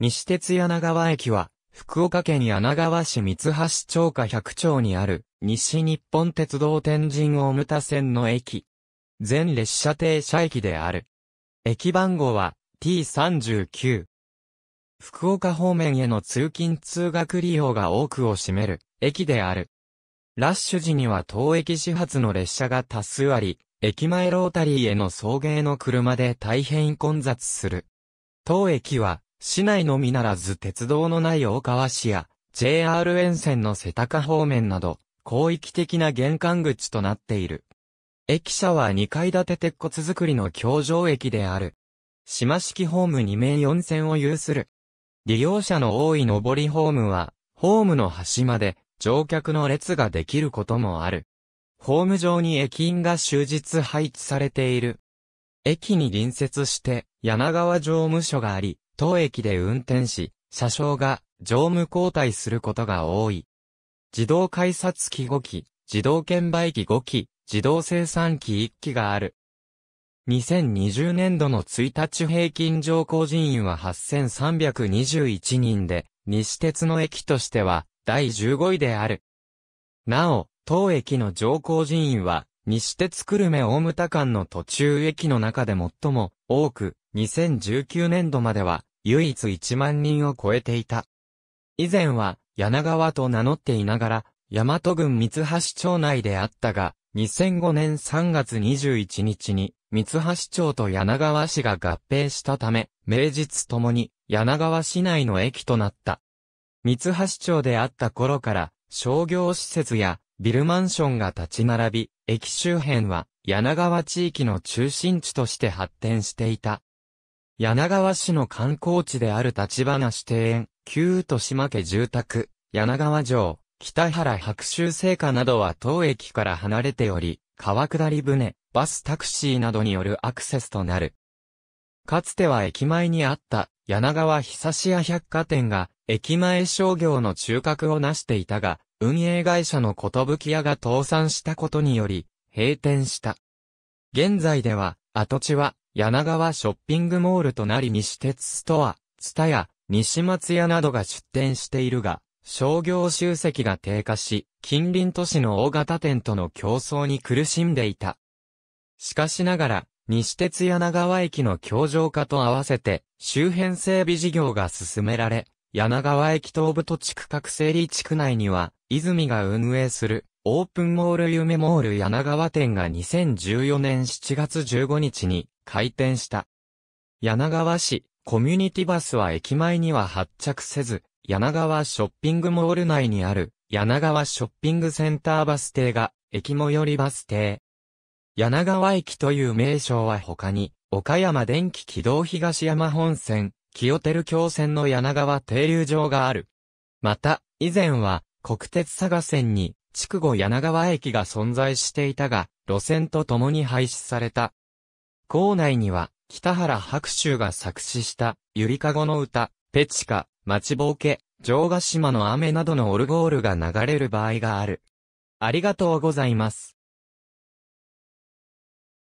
西鉄柳川駅は、福岡県柳川市三橋町下百町にある、西日本鉄道天神大牟田線の駅。全列車停車駅である。駅番号は T39。福岡方面への通勤通学利用が多くを占める駅である。ラッシュ時には当駅始発の列車が多数あり、駅前ロータリーへの送迎の車で大変混雑する。当駅は市内のみならず鉄道のない大川市や JR 沿線の瀬高方面など広域的な玄関口となっている。駅舎は2階建て鉄骨造りの橋上駅である。島式ホーム2面4線を有する。利用者の多い上りホームは、ホームの端まで乗客の列ができることもある。ホーム上に駅員が終日配置されている。駅に隣接して柳川乗務所があり、当駅で運転し、車掌が乗務交代することが多い。自動改札機5機、自動券売機5機、自動生産機1機がある。2020年度の1日平均乗降人員は8321人で、西鉄の駅としては第15位である。なお、当駅の乗降人員は、西鉄久留米大牟田間の途中駅の中で最も多く、2019年度までは唯一1万人を超えていた。以前は、柳川と名乗っていながら、大和郡三橋町内であったが、2005年3月21日に、三橋町と柳川市が合併したため、名実ともに、柳川市内の駅となった。三橋町であった頃から、商業施設やビルマンションが立ち並び、駅周辺は柳川地域の中心地として発展していた。柳川市の観光地である立花市庭園、旧豊島家住宅、柳川城、北原白州聖火などは当駅から離れており、川下り船、バスタクシーなどによるアクセスとなる。かつては駅前にあった柳川久し屋百貨店が駅前商業の中核を成していたが、運営会社の寿屋が倒産したことにより、閉店した。現在では、跡地は柳川ショッピングモールとなり西鉄ストア、ツタヤ、西松屋などが出店しているが、商業集積が低下し、近隣都市の大型店との競争に苦しんでいた。しかしながら、西鉄柳川駅の強情化と合わせて、周辺整備事業が進められ、柳川駅東部都地区各整理地区内には、泉が運営する、オープンモール夢モール柳川店が2014年7月15日に開店した。柳川市、コミュニティバスは駅前には発着せず、柳川ショッピングモール内にある、柳川ショッピングセンターバス停が、駅最寄りバス停。柳川駅という名称は他に、岡山電気軌道東山本線、清照京線の柳川停留場がある。また、以前は、国鉄佐賀線に、筑後柳川駅が存在していたが、路線とともに廃止された。校内には、北原白秋が作詞した、ゆりかごの歌、ペチカ、待ちぼうけ、城ヶ島の雨などのオルゴールが流れる場合がある。ありがとうございます。